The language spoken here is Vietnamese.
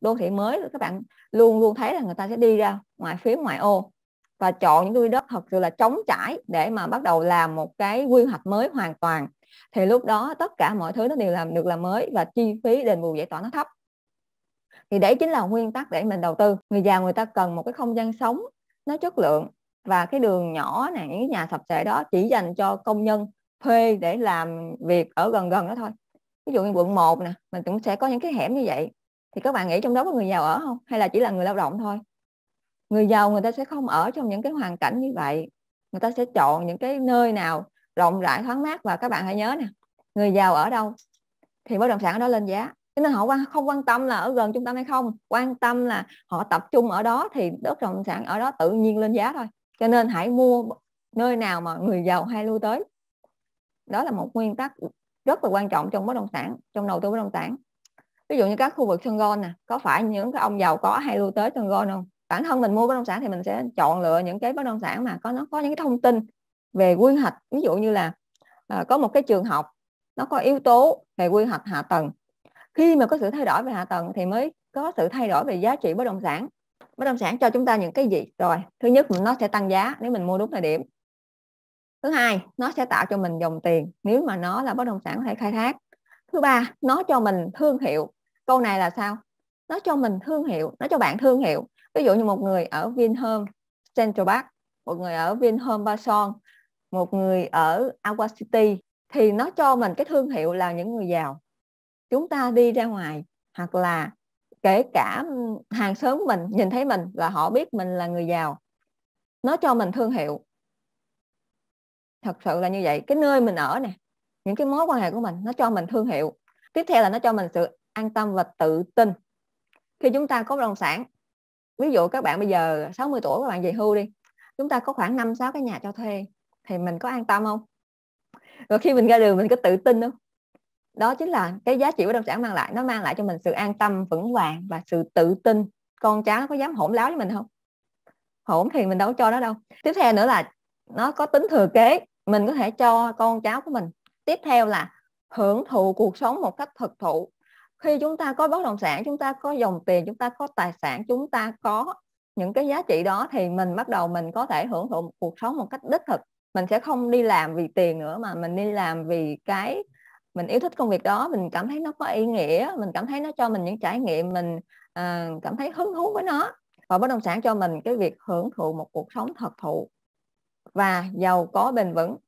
đô thị mới các bạn luôn luôn thấy là người ta sẽ đi ra ngoài phía ngoại ô và chọn những đôi đất thật sự là trống trải để mà bắt đầu làm một cái quy hoạch mới hoàn toàn thì lúc đó tất cả mọi thứ nó đều làm được là mới và chi phí đền bù giải tỏa nó thấp thì đấy chính là nguyên tắc để mình đầu tư người già người ta cần một cái không gian sống nó chất lượng và cái đường nhỏ này những nhà sập sệ đó chỉ dành cho công nhân thuê để làm việc ở gần gần đó thôi ví dụ như quận 1 nè mình cũng sẽ có những cái hẻm như vậy thì các bạn nghĩ trong đó có người giàu ở không hay là chỉ là người lao động thôi người giàu người ta sẽ không ở trong những cái hoàn cảnh như vậy người ta sẽ chọn những cái nơi nào rộng rãi thoáng mát và các bạn hãy nhớ nè người giàu ở đâu thì bất động sản ở đó lên giá cho nên họ không quan tâm là ở gần trung tâm hay không quan tâm là họ tập trung ở đó thì bất động sản ở đó tự nhiên lên giá thôi cho nên hãy mua nơi nào mà người giàu hay lui tới đó là một nguyên tắc rất là quan trọng trong bất động sản trong đầu tư bất động sản ví dụ như các khu vực sân gôn nè có phải những cái ông giàu có hay lui tới sân gôn không bản thân mình mua bất động sản thì mình sẽ chọn lựa những cái bất động sản mà có nó có những cái thông tin về quy hoạch ví dụ như là à, có một cái trường học nó có yếu tố về quy hoạch hạ tầng khi mà có sự thay đổi về hạ tầng thì mới có sự thay đổi về giá trị bất động sản bất động sản cho chúng ta những cái gì rồi thứ nhất nó sẽ tăng giá nếu mình mua đúng thời điểm thứ hai nó sẽ tạo cho mình dòng tiền nếu mà nó là bất động sản có thể khai thác thứ ba nó cho mình thương hiệu câu này là sao nó cho mình thương hiệu nó cho bạn thương hiệu ví dụ như một người ở Vinhome Central Park một người ở Vinhome Ba Son một người ở Aqua City thì nó cho mình cái thương hiệu là những người giàu chúng ta đi ra ngoài hoặc là kể cả hàng xóm mình nhìn thấy mình là họ biết mình là người giàu nó cho mình thương hiệu thật sự là như vậy cái nơi mình ở nè những cái mối quan hệ của mình nó cho mình thương hiệu tiếp theo là nó cho mình sự an tâm và tự tin khi chúng ta có bất động sản ví dụ các bạn bây giờ 60 tuổi các bạn về hưu đi chúng ta có khoảng năm sáu cái nhà cho thuê thì mình có an tâm không rồi khi mình ra đường mình có tự tin không đó chính là cái giá trị bất động sản mang lại nó mang lại cho mình sự an tâm vững vàng và sự tự tin con cháu nó có dám hỗn láo với mình không hỗn thì mình đâu có cho nó đâu tiếp theo nữa là nó có tính thừa kế mình có thể cho con cháu của mình tiếp theo là hưởng thụ cuộc sống một cách thực thụ khi chúng ta có bất động sản chúng ta có dòng tiền chúng ta có tài sản chúng ta có những cái giá trị đó thì mình bắt đầu mình có thể hưởng thụ cuộc sống một cách đích thực mình sẽ không đi làm vì tiền nữa mà mình đi làm vì cái mình yêu thích công việc đó mình cảm thấy nó có ý nghĩa mình cảm thấy nó cho mình những trải nghiệm mình à, cảm thấy hứng thú với nó và bất động sản cho mình cái việc hưởng thụ một cuộc sống thật thụ và giàu có bền vững